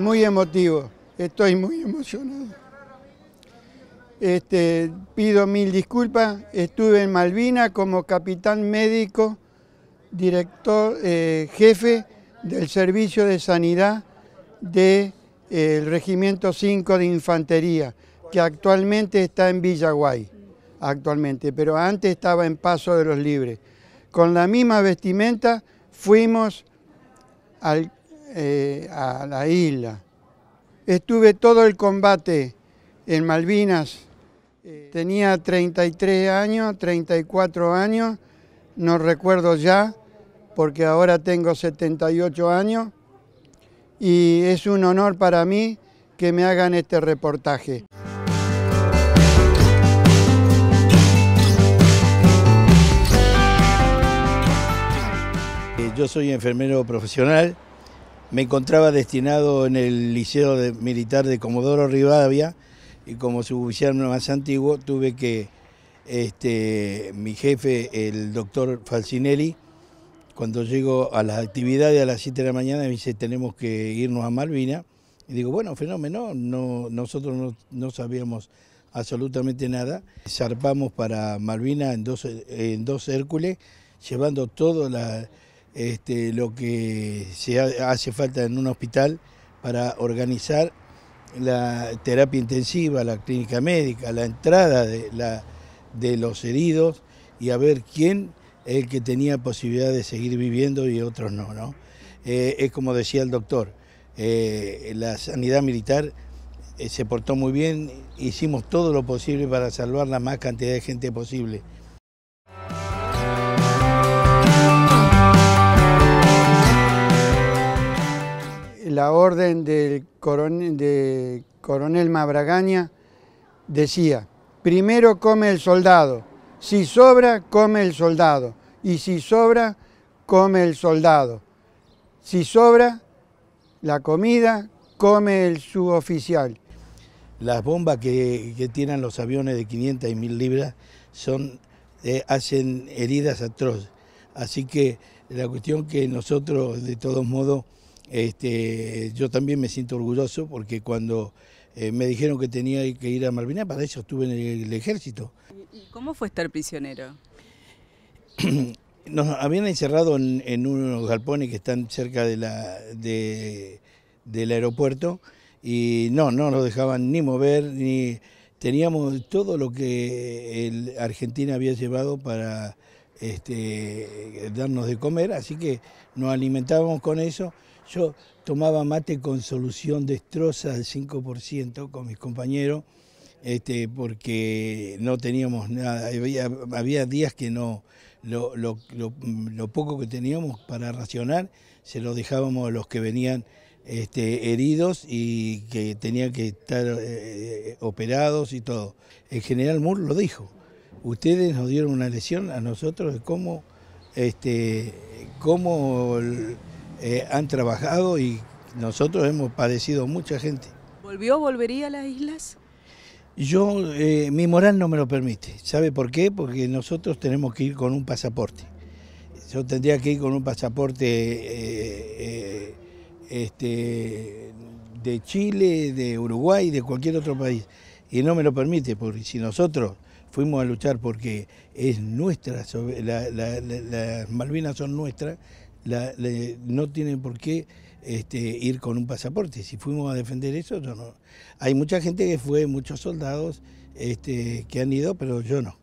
muy emotivo, estoy muy emocionado. Este, pido mil disculpas, estuve en Malvina como capitán médico, director, eh, jefe del Servicio de Sanidad del eh, Regimiento 5 de Infantería, que actualmente está en Villaguay, actualmente, pero antes estaba en Paso de los Libres. Con la misma vestimenta fuimos al eh, a la isla. Estuve todo el combate en Malvinas. Eh, tenía 33 años, 34 años, no recuerdo ya, porque ahora tengo 78 años. Y es un honor para mí que me hagan este reportaje. Eh, yo soy enfermero profesional, me encontraba destinado en el Liceo Militar de Comodoro Rivadavia y como suboficial más antiguo tuve que, este, mi jefe, el doctor Falcinelli, cuando llego a las actividades a las 7 de la mañana me dice tenemos que irnos a Malvina. Y digo, bueno, fenómeno, no, nosotros no, sabíamos absolutamente nada. Zarpamos para Malvina en dos, en dos Hércules, llevando toda la este, lo que se hace falta en un hospital para organizar la terapia intensiva, la clínica médica, la entrada de, los heridos y a ver quién es el que tenía posibilidad de seguir viviendo y otros no. Eh, es como decía el doctor, eh, la sanidad militar eh, se portó muy bien, hicimos todo lo posible para salvar la más cantidad de gente posible. la orden del coronel, Mabragaña decía, primero come el soldado, si sobra, come el soldado, y si sobra, come el soldado. Si sobra la comida, come el suboficial. Las bombas que, tienen tiran los aviones de 500 y 1000 libras son, eh, hacen heridas atroces. Así que la cuestión que nosotros, de todos modos, este, yo también me siento orgulloso porque cuando eh, me dijeron que tenía que ir a Malvinas, para eso estuve en el, ejército. cómo fue estar prisionero? Nos habían encerrado en, unos galpones que están cerca de del aeropuerto y no, no nos dejaban ni mover, ni teníamos todo lo que Argentina había llevado para este, darnos de comer, así que nos alimentábamos con eso. Yo tomaba mate con solución destroza del 5% con mis compañeros, este, porque no teníamos nada, había, días que no, lo, poco que teníamos para racionar se lo dejábamos a los que venían este, heridos y que tenían que estar eh, eh, operados y todo. El general Moore lo dijo, ustedes nos dieron una lesión a nosotros de cómo este, eh, han trabajado y nosotros hemos padecido mucha gente. ¿Volvió, o volvería a las islas? Yo, eh, mi moral no me lo permite. ¿Sabe por qué? Porque nosotros tenemos que ir con un pasaporte. Yo tendría que ir con un pasaporte eh, este, de Chile, de Uruguay, de cualquier otro país. Y no me lo permite, porque si nosotros fuimos a luchar porque es nuestra, las Malvinas son nuestras, no tienen por qué este, ir con un pasaporte. Si fuimos a defender eso, yo no. Hay mucha gente que fue, muchos soldados este, que han ido, pero yo no.